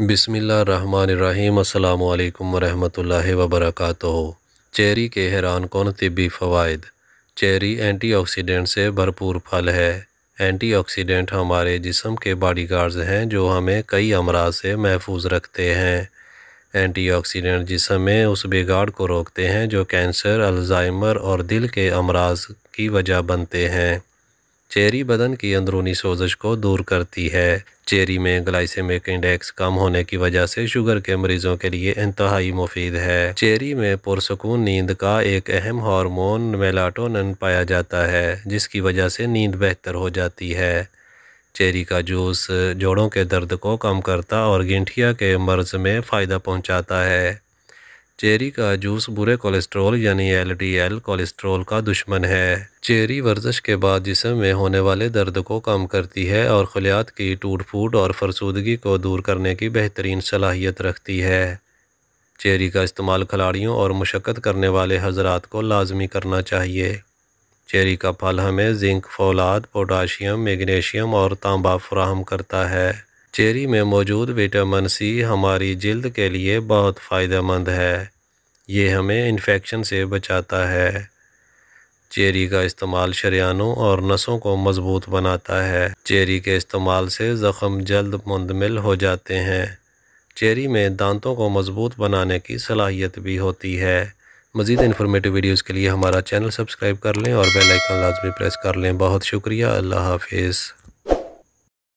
वालेकुम रहमतुल्लाहि व वबरक चेरी के हैरान कौन तबी फ़वाद चेरी एंटीऑक्सीडेंट से भरपूर फल है एंटीऑक्सीडेंट हमारे जिसम के बॉडीगार्ड्स हैं जो हमें कई अमराज से महफूज रखते हैं एंटीऑक्सीडेंट जिसम में उस बिगाड़ को रोकते हैं जो कैंसर अल्जाइमर और दिल के अमराज की वजह बनते हैं चेरी बदन की अंदरूनी सोजश को दूर करती है चेरी में ग्लाइसेमिक इंडेक्स कम होने की वजह से शुगर के मरीजों के लिए इंतहाई मुफीद है चेरी में पुरसकून नींद का एक अहम हार्मोन मेलाटोनन पाया जाता है जिसकी वजह से नींद बेहतर हो जाती है चेरी का जूस जोड़ों के दर्द को कम करता और गिंठिया के मर्ज में फ़ायदा पहुँचाता है चेरी का जूस बुरे कोलेस्ट्रॉल यानी एल डी एल कोलेस्ट्रॉल का दुश्मन है चेरी वर्जिश के बाद जिसम में होने वाले दर्द को कम करती है और खलियात की टूट फूट और फरसूदगी को दूर करने की बेहतरीन सलाहियत रखती है चेरी का इस्तेमाल खिलाड़ियों और मशक्क़त करने वाले हजरात को लाजमी करना चाहिए चेरी का फल हमें जिंक फौलाद पोटाशियम मैग्नीशियम और तांबा फ्राहम करता है चेरी में मौजूद विटामिन सी हमारी जल्द के लिए बहुत फ़ायदेमंद है ये हमें इन्फेक्शन से बचाता है चेरी का इस्तेमाल शरियानों और नसों को मजबूत बनाता है चेरी के इस्तेमाल से ज़ख़म जल्द मुंदमिल हो जाते हैं चेरी में दांतों को मजबूत बनाने की सलाहियत भी होती है मज़ीद इन्फॉर्मेटिव वीडियोज़ के लिए हमारा चैनल सब्सक्राइब कर लें और बेल आइकन लाजमी प्रेस कर लें बहुत शुक्रिया अल्लाह हाफिज़